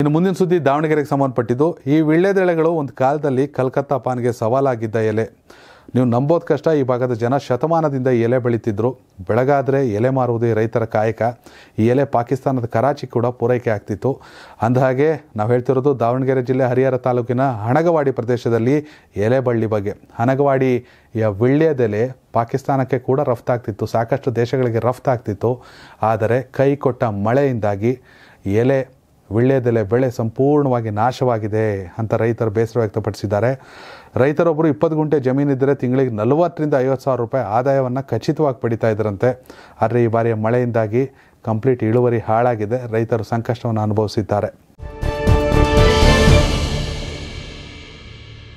ಇನ್ನು ಮುಂದಿನ ಸುದ್ದಿ ದಾವಣಗೆರೆಗೆ ಸಂಬಂಧಪಟ್ಟಿದ್ದು ಈ ವಿಳ್ಳೆದೆಳೆಗಳು ಒಂದು ಕಾಲದಲ್ಲಿ ಕಲ್ಕತ್ತಾ ಪಾನ್ಗೆ ಸವಾಲಾಗಿದ್ದ ಎಲೆ ನೀವು ನಂಬೋದು ಕಷ್ಟ ಈ ಭಾಗದ ಜನ ಶತಮಾನದಿಂದ ಎಲೆ ಬೆಳೀತಿದ್ರು ಬೆಳಗಾದರೆ ಎಲೆ ಮಾರುವುದು ರೈತರ ಕಾಯಕ ಈ ಎಲೆ ಪಾಕಿಸ್ತಾನದ ಕರಾಚಿ ಕೂಡ ಪೂರೈಕೆ ಆಗ್ತಿತ್ತು ಅಂದಹಾಗೆ ನಾವು ಹೇಳ್ತಿರೋದು ದಾವಣಗೆರೆ ಜಿಲ್ಲೆ ಹರಿಹರ ತಾಲೂಕಿನ ಹಣಗವಾಡಿ ಪ್ರದೇಶದಲ್ಲಿ ಎಲೆ ಬಳ್ಳಿ ಬಗ್ಗೆ ಹಣಗವಾಡಿಯ ವಿಳ್ಯದೆಲೆ ಪಾಕಿಸ್ತಾನಕ್ಕೆ ಕೂಡ ರಫ್ತಾಗ್ತಿತ್ತು ಸಾಕಷ್ಟು ದೇಶಗಳಿಗೆ ರಫ್ತಾಗ್ತಿತ್ತು ಆದರೆ ಕೈ ಕೊಟ್ಟ ಮಳೆಯಿಂದಾಗಿ ಎಲೆ ವಿಳ್ಳೆದೆಲೆ ಬೆಳೆ ಸಂಪೂರ್ಣವಾಗಿ ನಾಶವಾಗಿದೆ ಅಂತ ರೈತರು ಬೇಸರ ವ್ಯಕ್ತಪಡಿಸಿದ್ದಾರೆ ರೈತರೊಬ್ಬರು ಇಪ್ಪತ್ತು ಗುಂಟೆ ಜಮೀನಿದ್ದರೆ ತಿಂಗಳಿಗೆ ನಲವತ್ತರಿಂದ ಐವತ್ತು ಸಾವಿರ ರೂಪಾಯಿ ಆದಾಯವನ್ನು ಖಚಿತವಾಗಿ ಪಡಿತಾ ಇದ್ರಂತೆ ಆದರೆ ಈ ಬಾರಿಯ ಮಳೆಯಿಂದಾಗಿ ಕಂಪ್ಲೀಟ್ ಇಳುವರಿ ಹಾಳಾಗಿದೆ ರೈತರು ಸಂಕಷ್ಟವನ್ನು ಅನುಭವಿಸಿದ್ದಾರೆ